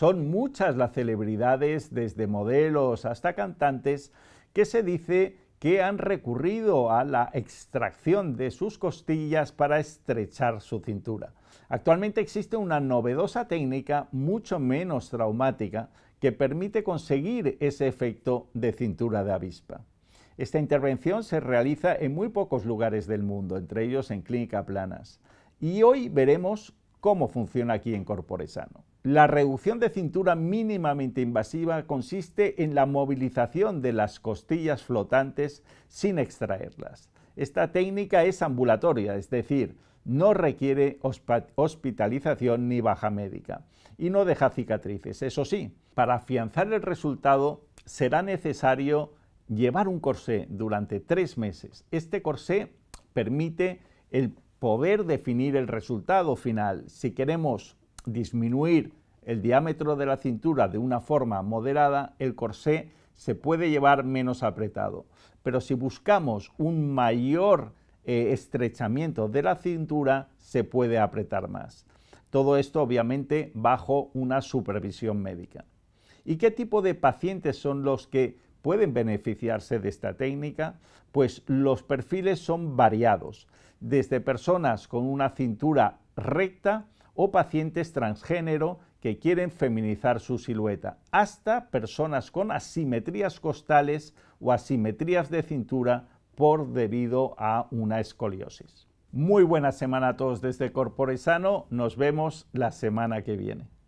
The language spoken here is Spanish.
Son muchas las celebridades, desde modelos hasta cantantes, que se dice que han recurrido a la extracción de sus costillas para estrechar su cintura. Actualmente existe una novedosa técnica mucho menos traumática que permite conseguir ese efecto de cintura de avispa. Esta intervención se realiza en muy pocos lugares del mundo, entre ellos en clínica planas. Y hoy veremos cómo funciona aquí en CorporeSano. La reducción de cintura mínimamente invasiva consiste en la movilización de las costillas flotantes sin extraerlas. Esta técnica es ambulatoria, es decir, no requiere hospitalización ni baja médica y no deja cicatrices. Eso sí, para afianzar el resultado será necesario llevar un corsé durante tres meses. Este corsé permite el poder definir el resultado final. Si queremos disminuir el diámetro de la cintura de una forma moderada, el corsé se puede llevar menos apretado. Pero si buscamos un mayor eh, estrechamiento de la cintura, se puede apretar más. Todo esto obviamente bajo una supervisión médica. ¿Y qué tipo de pacientes son los que pueden beneficiarse de esta técnica? Pues los perfiles son variados, desde personas con una cintura recta o pacientes transgénero que quieren feminizar su silueta, hasta personas con asimetrías costales o asimetrías de cintura por debido a una escoliosis. Muy buena semana a todos desde Corpore nos vemos la semana que viene.